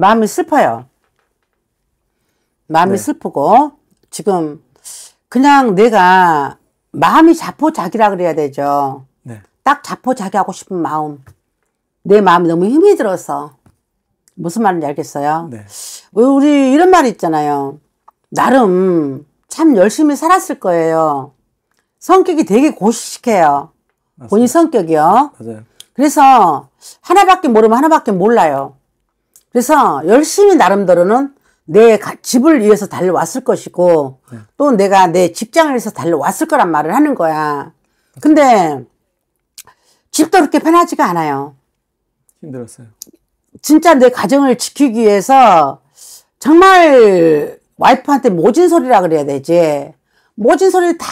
마음이 슬퍼요. 마음이 네. 슬프고 지금 그냥 내가 마음이 자포자기라 그래야 되죠. 네. 딱 자포자기하고 싶은 마음. 내 마음이 너무 힘이 들어서 무슨 말인지 알겠어요. 네. 어, 우리 이런 말 있잖아요. 나름 참 열심히 살았을 거예요. 성격이 되게 고식해요. 본인 성격이요. 맞아요. 그래서 하나밖에 모르면 하나밖에 몰라요. 그래서 열심히 나름대로는 내 집을 위해서 달려왔을 것이고 네. 또 내가 내 직장을 위해서 달려왔을 거란 말을 하는 거야. 근데 집도 그렇게 편하지가 않아요. 힘들었어요. 진짜 내 가정을 지키기 위해서 정말 와이프한테 모진 소리라 그래야 되지. 모진 소리를 다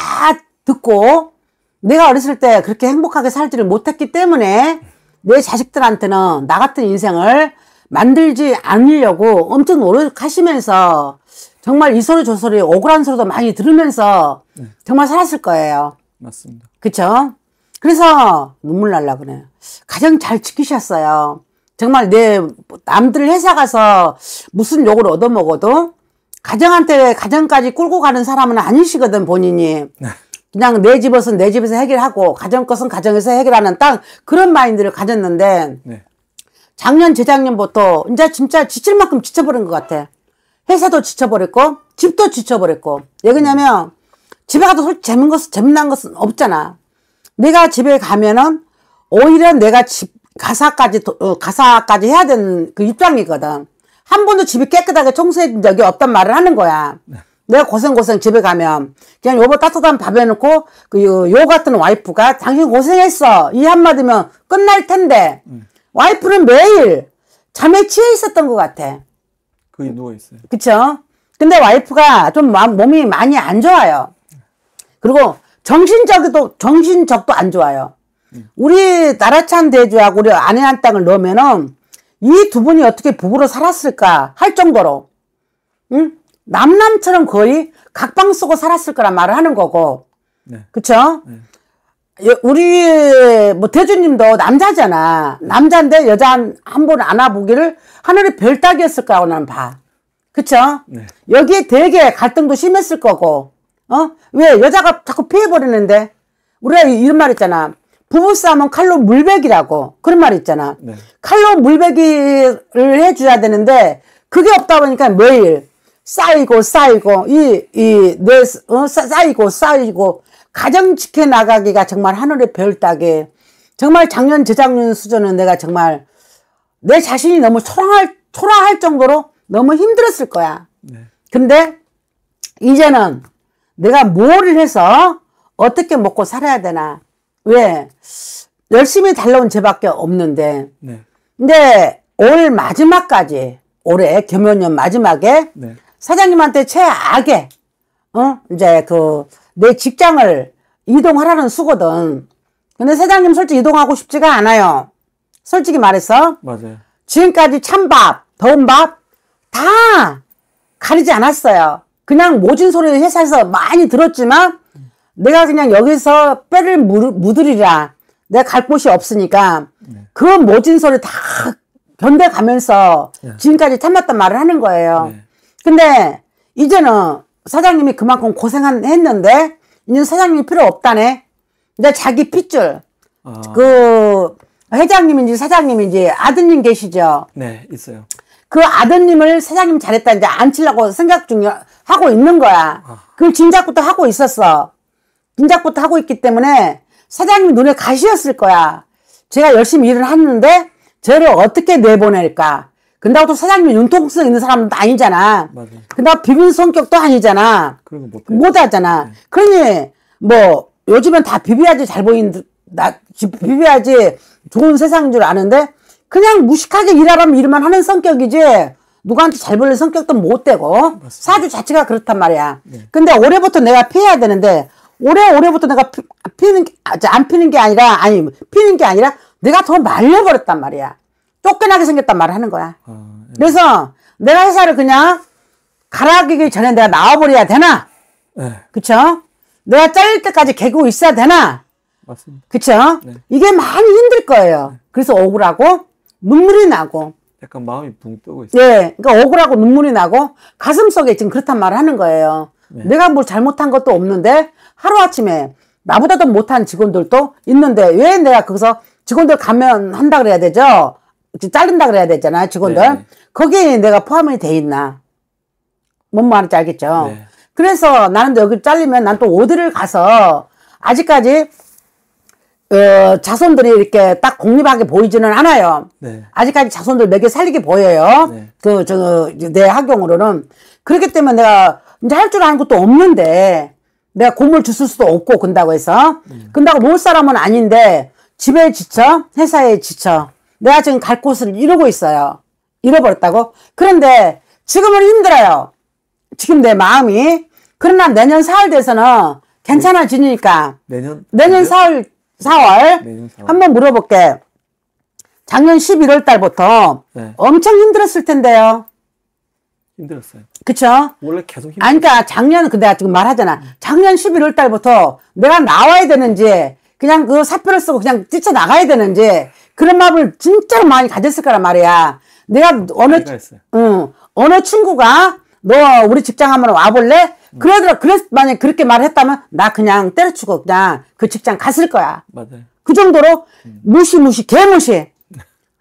듣고 내가 어렸을 때 그렇게 행복하게 살지를 못했기 때문에 내 자식들한테는 나 같은 인생을 만들지 않으려고 엄청 노력하시면서 정말 이 소리 저 소리 억울한 소리도 많이 들으면서 네. 정말 살았을 거예요. 맞습니다. 그렇죠? 그래서 눈물 날라 그래요. 가장 잘 지키셨어요. 정말 내 남들 회사 가서 무슨 욕을 얻어먹어도 가정한테 가정까지 끌고 가는 사람은 아니시거든 본인이. 네. 그냥 내집에서내 집에서 해결하고 가정 것은 가정에서 해결하는 딱 그런 마인드를 가졌는데 네. 작년 재작년부터 이제 진짜 지칠 만큼 지쳐버린 것 같아. 회사도 지쳐버렸고 집도 지쳐버렸고 왜그냐면 집에 가도 솔직히 재밌는 것은, 재미난 것은 없잖아. 내가 집에 가면은 오히려 내가 집 가사까지 도, 어, 가사까지 해야 되는 그 입장이거든. 한 번도 집이 깨끗하게 청소해준 적이 없단 말을 하는 거야. 내가 고생고생 집에 가면 그냥 요번 따뜻한 밥 해놓고 그 요 같은 와이프가 당신 고생했어 이 한마디면 끝날 텐데 음. 와이프는 매일 잠에 취해 있었던 것 같아. 거의 누워있어요. 그쵸? 근데 와이프가 좀 몸이 많이 안 좋아요. 그리고 정신적도, 정신적도 안 좋아요. 음. 우리 나라찬 대주하고 우리 아내 한 땅을 넣으면은 이 두 분이 어떻게 부부로 살았을까 할 정도로, 응? 남남처럼 거의 각방 쓰고 살았을 거란 말을 하는 거고. 네. 그쵸? 네. 우리 뭐 대주님도 남자잖아. 남자인데 여자 한 번 안아보기를 하늘이별 따기였을까고 나는 봐. 그쵸? 네. 여기에 되게 갈등도 심했을 거고. 어? 왜 여자가 자꾸 피해버리는데? 우리가 이런 말 있잖아. 부부싸움은 칼로 물베기라고 그런 말 있잖아. 네. 칼로 물베기를 해줘야 되는데 그게 없다 보니까 매일 쌓이고 쌓이고 이이내 어, 쌓이고 쌓이고 가정 지켜 나가기가 정말 하늘의 별 따게 정말 작년 재작년 수준은 내가 정말 내 자신이 너무 초라할 초라할 정도로 너무 힘들었을 거야. 네. 근데 이제는 내가 뭘 해서 어떻게 먹고 살아야 되나? 왜 열심히 달려온 죄밖에 없는데. 네. 근데 올 마지막까지 올해 겸연년 마지막에 네. 사장님한테 최악의 어 이제 그 내 직장을 이동하라는 수거든. 근데 사장님 솔직히 이동하고 싶지가 않아요. 솔직히 말해서 맞아요. 지금까지 찬밥, 더운 밥다 가리지 않았어요. 그냥 모진 소리를 회사에서 많이 들었지만 내가 그냥 여기서 뼈를 무드리라. 내가 갈 곳이 없으니까 그 모진 소리 다 견뎌가면서 네. 지금까지 참았단 말을 하는 거예요. 네. 근데 이제는 사장님이 그만큼 고생한 했는데 이제 사장님이 필요 없다네. 이제 자기 핏줄 아. 그 회장님인지 사장님인지 아드님 계시죠? 네, 있어요. 그 아드님을 사장님 잘했다 이제 안치려고 생각 중이 하고 있는 거야. 아. 그걸 진작부터 하고 있었어. 진작부터 하고 있기 때문에 사장님 눈에 가시였을 거야. 제가 열심히 일을 했는데 저를 어떻게 내보낼까? 근다고 또 사장님이 융통성 있는 사람도 아니잖아. 근데고 비빈 성격도 아니잖아. 그런 거못 하잖아. 네. 그러니 뭐 요즘엔 다비비야지잘 보인 나비비야지 좋은 세상인 줄 아는데 그냥 무식하게 일하라면 일만 하는 성격이지 누구한테 잘 보일 성격도 못 되고 맞습니다. 사주 자체가 그렇단 말이야. 네. 근데 올해부터 내가 피해야 되는데 올해 올해부터 내가 피, 피는 아, 안 피는 게 아니라 아니 피는 게 아니라 내가 더 말려버렸단 말이야. 쫓겨나게 생겼단 말을 하는 거야. 아, 예. 그래서 내가 회사를 그냥 갈아끼기 전에 내가 나와버려야 되나? 예. 그쵸? 내가 잘릴 때까지 개고 있어야 되나? 맞습니다. 그쵸? 네. 이게 많이 힘들 거예요. 네. 그래서 억울하고 눈물이 나고 약간 마음이 붕 뜨고 있어요. 예. 그러니까 억울하고 눈물이 나고 가슴 속에 지금 그렇단 말을 하는 거예요. 네. 내가 뭘 잘못한 것도 없는데 하루아침에 나보다도 못한 직원들도 있는데 왜 내가 거기서 직원들 가면한다 그래야 되죠? 자른다 그래야 되잖아 직원들 네, 네. 거기에 내가 포함이 돼 있나 뭔 말인지 알겠죠 네. 그래서 나는 여기 잘리면 난 또어디를 가서 아직까지 어, 자손들이 이렇게 딱 공립하게 보이지는 않아요. 네. 아직까지 자손들 몇 개 살리게 보여요. 네. 그, 저, 내 학용으로는. 그렇기 때문에 내가 이제 할 줄 아는 것도 없는데, 내가 고을 주술 수도 없고, 근다고 해서. 음. 근다고 못 사람은 아닌데, 집에 지쳐, 회사에 지쳐. 내가 지금 갈 곳을 이루고 있어요. 잃어버렸다고? 그런데 지금은 힘들어요. 지금 내 마음이. 그러나 내년 4월 돼서는 괜찮아지니까. 내년? 내년 4월, 4월. 한번 물어볼게. 작년 11월 달부터 네. 엄청 힘들었을 텐데요. 힘들었어요. 그쵸? 원래 계속 힘들었어요. 아니, 그러니까 작년, 그 내가 지금 말하잖아. 작년 11월 달부터 내가 나와야 되는지, 그냥 그 사표를 쓰고 그냥 뛰쳐나가야 되는지 그런 마음을 진짜로 많이 가졌을 거란 말이야. 내가 어느, 응, 어, 어느 친구가 너 우리 직장 한번 와볼래? 그러더라. 그래서 만약 에 그렇게 말했다면 나 그냥 때려치고 그냥 그 직장 갔을 거야. 맞아요. 그 정도로 무시무시 개무시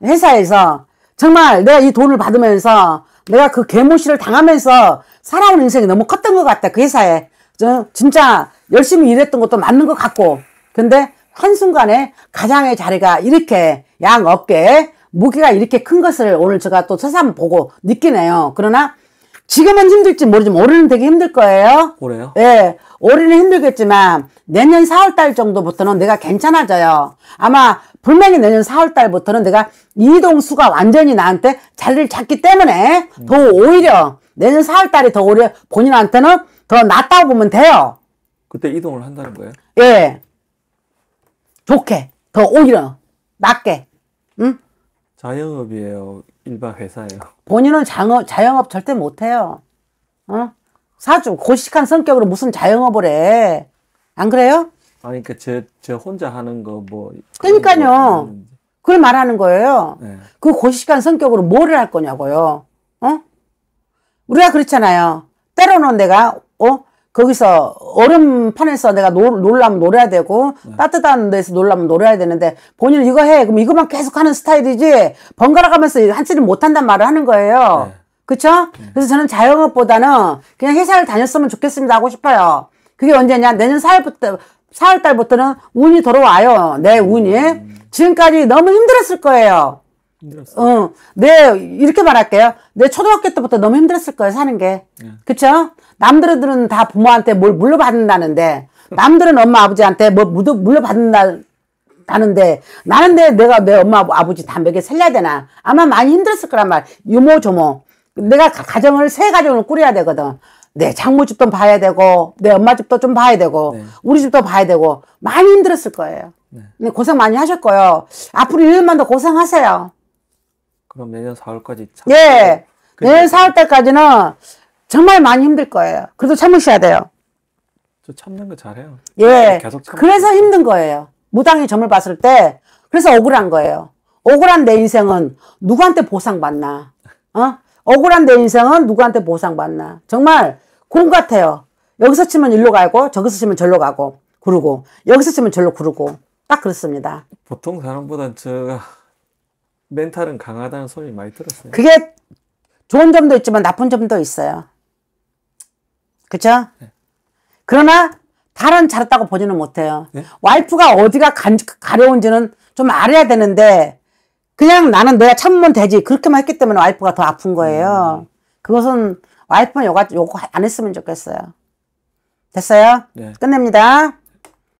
회사에서 정말 내가 이 돈을 받으면서 내가 그 개무시를 당하면서 살아온 인생이 너무 컸던 것 같다. 그 회사에 저 진짜 열심히 일했던 것도 맞는 것 같고. 근데 한순간에 가장의 자리가 이렇게 양 어깨에 무게가 이렇게 큰 것을 오늘 제가 또 새삼 보고 느끼네요. 그러나 지금은 힘들지 모르지만 올해는 되게 힘들 거예요. 올해요? 예. 올해는 힘들겠지만 내년 4월달 정도부터는 내가 괜찮아져요. 아마 분명히 내년 4월달부터는 내가 이동수가 완전히 나한테 자리를 잡기 때문에 음. 더 오히려 내년 4월달이 더 오히려 본인한테는 더 낫다고 보면 돼요. 그때 이동을 한다는 거예요? 예. 좋게, 더 오히려 낫게 응? 자영업이에요. 일반 회사예요. 본인은 장업, 자영업 절대 못해요. 어? 사주, 고식한 성격으로 무슨 자영업을 해. 안 그래요? 아니, 그니까 제, 제 혼자 하는 거 뭐. 그러니까요. 거 뭐 그걸 말하는 거예요. 네. 그 고식한 성격으로 뭐를 할 거냐고요. 어? 우리가 그렇잖아요. 때로는 내가, 어? 거기서 얼음판에서 내가 놀, 놀라면 놀아야 되고 네. 따뜻한 데서 놀라면 놀아야 되는데 본인은 이거 해 그럼 이것만 계속 하는 스타일이지 번갈아 가면서 한치를 못한단 말을 하는 거예요 네. 그쵸? 네. 그래서 저는 자영업보다는 그냥 회사를 다녔으면 좋겠습니다 하고 싶어요 그게 언제냐 내년 4월부터 4월달부터는 운이 돌아와요 내 운이 음. 지금까지 너무 힘들었을 거예요 힘들었어. 어, 내 이렇게 말할게요. 내 초등학교 때부터 너무 힘들었을 거예요 사는 게. 네. 그쵸? 남들은 다 부모한테 뭘 물려받는다는데 음. 남들은 엄마 아버지한테 뭐 물려받는다는데 나는 내 내가 내 엄마 아버지 다 먹여 살려야 되나? 아마 많이 힘들었을 거란 말. 유모 조모. 내가 가정을 새 가정을 꾸려야 되거든. 내 장모 집도 봐야 되고 내 엄마 집도 좀 봐야 되고 네. 우리 집도 봐야 되고 많이 힘들었을 거예요. 네. 고생 많이 하셨고요. 앞으로 일년만 더 고생하세요. 그럼 내년 4월까지 참... 예. 근 내년 4월 달까지는 정말 많이 힘들 거예요. 그래도 참으셔야 돼요. 저 참는 거 잘해요. 예. 네, 계속 참. 그래서 힘든 거예요. 무당의 점을 봤을 때 그래서 억울한 거예요. 억울한 내 인생은 누구한테 보상받나? 어? 억울한 내 인생은 누구한테 보상받나? 정말 그 같아요. 여기서 치면 일로 가고 저기서 치면 절로 가고 구르고 여기서 치면 절로 구르고 딱 그렇습니다. 보통 사람보단 제가 멘탈은 강하다는 소리 많이 들었어요. 그게 좋은 점도 있지만 나쁜 점도 있어요. 그렇죠? 네. 그러나 다른 잘했다고 보지는 못해요. 네? 와이프가 어디가 간, 가려운지는 좀 알아야 되는데 그냥 나는 내가 참으면 되지 그렇게만 했기 때문에 와이프가 더 아픈 거예요. 음. 그것은 와이프는 요안 했으면 좋겠어요. 됐어요? 네. 끝냅니다.